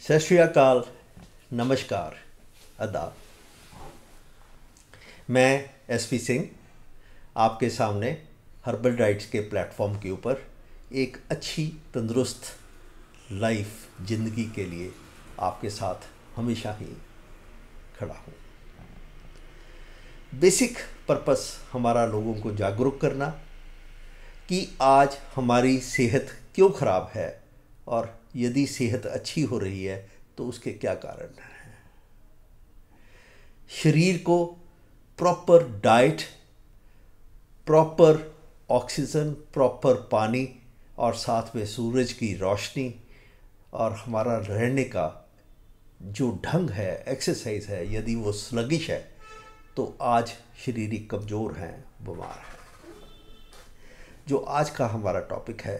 ਸਤਿ ਸ਼੍ਰੀ ਅਕਾਲ ਨਮਸਕਾਰ आदाब मैं एसपी सिंह आपके सामने हर्बल डाइट्स के प्लेटफॉर्म के ऊपर एक अच्छी तंदुरुस्त लाइफ ज़िंदगी के लिए आपके साथ हमेशा ही खड़ा हूँ बेसिक पर्पस हमारा लोगों को जागरूक करना कि आज हमारी सेहत क्यों ख़राब है और यदि सेहत अच्छी हो रही है तो उसके क्या कारण हैं शरीर को proper diet proper oxygen proper पानी और साथ में सूरज की रोशनी और हमारा रहने का जो ढंग है एक्सरसाइज है यदि वो स्लगिश है तो आज शरीरी कमज़ोर हैं बीमार हैं जो आज का हमारा टॉपिक है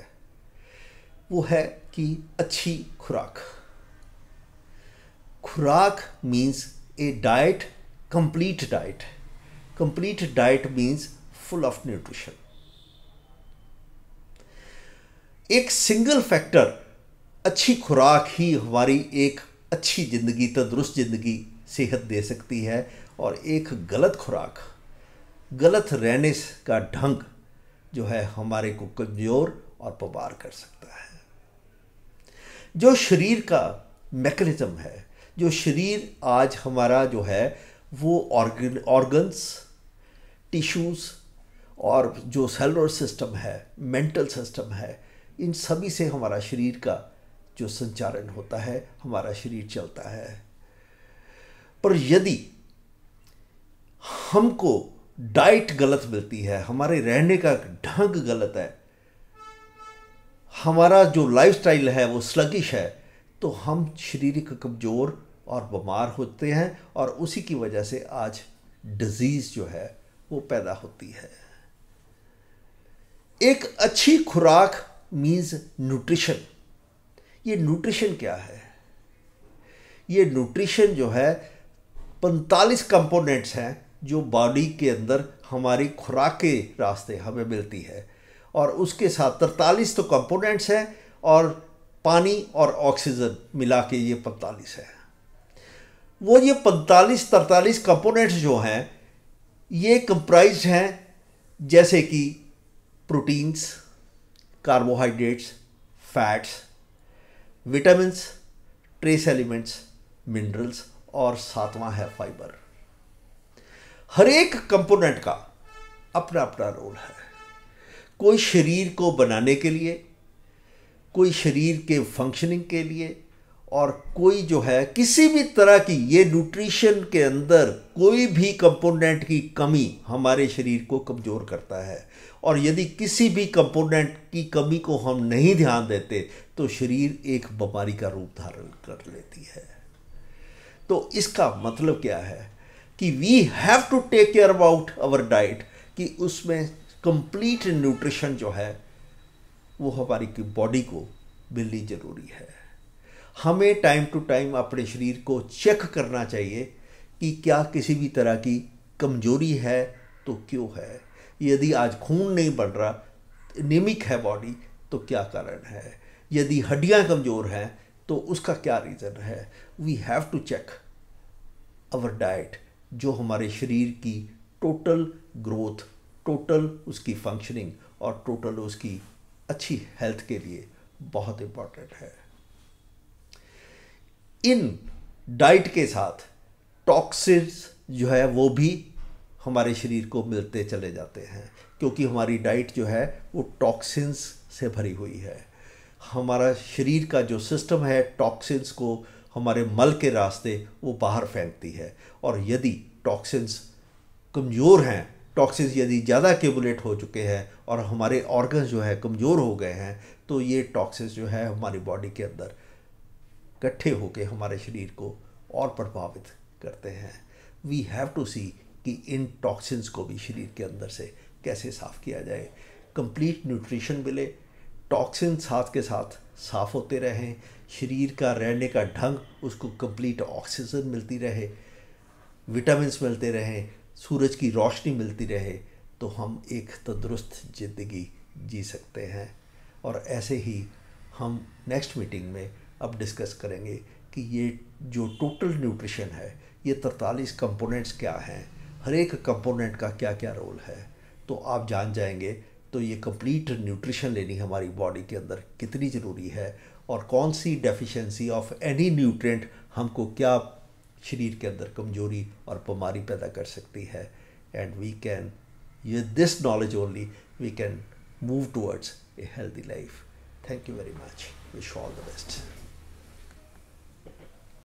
वो है कि अच्छी खुराक खुराक means a diet complete diet complete diet means full of nutrition एक सिंगल फैक्टर अच्छी खुराक ही हमारी एक अच्छी ज़िंदगी तंदुरुस्त ज़िंदगी सेहत दे सकती है और एक गलत खुराक गलत रहने का ढंग जो है हमारे को कमज़ोर और पबार कर सकता है जो शरीर का मैकेनिज़्म है जो शरीर आज हमारा जो है वो ऑर्गन ऑर्गन्स टिश्यूज़ और जो सेलुलर सिस्टम है मेंटल सिस्टम है इन सभी से हमारा शरीर का जो संचालन होता है हमारा शरीर चलता है पर यदि हमको डाइट गलत मिलती है हमारे रहने का ढंग गलत है हमारा जो लाइफस्टाइल है वो स्लगिश है तो हम शारीरिक कमज़ोर और बीमार होते हैं और उसी की वजह से आज डिज़ीज़ जो है वो पैदा होती है एक अच्छी खुराक मीन्स न्यूट्रिशन ये न्यूट्रिशन क्या है ये न्यूट्रिशन जो है पैंतालीस कंपोनेंट्स हैं जो बॉडी के अंदर हमारी खुराक के रास्ते हमें मिलती है और उसके साथ तरतालीस तो कंपोनेंट्स हैं और पानी और ऑक्सीजन मिला के ये पैंतालीस है वो ये पैंतालीस तरतालीस कंपोनेंट्स जो हैं ये कंप्राइज हैं जैसे कि proteins carbohydrates fats vitamins trace elements minerals और सातवां है फाइबर हर एक कंपोनेंट का अपना अपना रोल है कोई शरीर को बनाने के लिए कोई शरीर के फंक्शनिंग के लिए और कोई जो है किसी भी तरह की ये न्यूट्रिशन के अंदर कोई भी कंपोनेंट की कमी हमारे शरीर को कमज़ोर करता है और यदि किसी भी कंपोनेंट की कमी को हम नहीं ध्यान देते तो शरीर एक बीमारी का रूप धारण कर लेती है तो इसका मतलब क्या है कि we have to take care about our diet कि उसमें कंप्लीट न्यूट्रिशन जो है वो हमारी की बॉडी को मिलनी ज़रूरी है हमें टाइम टू टाइम अपने शरीर को चेक करना चाहिए कि क्या किसी भी तरह की कमजोरी है तो क्यों है यदि आज खून नहीं बढ़ रहा निमिक है बॉडी तो क्या कारण है यदि हड्डियां कमज़ोर हैं तो उसका क्या रीज़न है we have to check our diet जो हमारे शरीर की टोटल ग्रोथ टोटल उसकी फंक्शनिंग और टोटल उसकी अच्छी हेल्थ के लिए बहुत इम्पॉर्टेंट है इन डाइट के साथ टॉक्सिन्स जो है वो भी हमारे शरीर को मिलते चले जाते हैं क्योंकि हमारी डाइट जो है वो टॉक्सिन्स से भरी हुई है हमारा शरीर का जो सिस्टम है टॉक्सिन्स को हमारे मल के रास्ते वो बाहर फेंकती है और यदि टॉक्सिन्स कमज़ोर हैं टॉक्सिस यदि ज़्यादा केबुलेट हो चुके हैं और हमारे ऑर्गन जो है कमज़ोर हो गए हैं तो ये टॉक्सिस जो है हमारी बॉडी के अंदर इकट्ठे होकर हमारे शरीर को और प्रभावित करते हैं वी हैव टू सी कि इन टॉक्सिन्स को भी शरीर के अंदर से कैसे साफ़ किया जाए कंप्लीट न्यूट्रिशन मिले टॉक्सिन साथ के साथ साफ़ होते रहें शरीर का रहने का ढंग उसको कंप्लीट ऑक्सीजन मिलती रहे विटामिन मिलते रहें सूरज की रोशनी मिलती रहे तो हम एक तंदुरुस्त ज़िंदगी जी सकते हैं और ऐसे ही हम नेक्स्ट मीटिंग में अब डिस्कस करेंगे कि ये जो टोटल न्यूट्रिशन है ये तरतालीस कंपोनेंट्स क्या हैं हर एक कंपोनेंट का क्या क्या रोल है तो आप जान जाएंगे तो ये कंप्लीट न्यूट्रिशन लेनी हमारी बॉडी के अंदर कितनी ज़रूरी है और कौन सी डेफिशिएंसी ऑफ एनी न्यूट्रिएंट हमको क्या शरीर के अंदर कमजोरी और बीमारी पैदा कर सकती है एंड वी कैन ये this knowledge only we can move towards a healthy life thank you very much wish all the best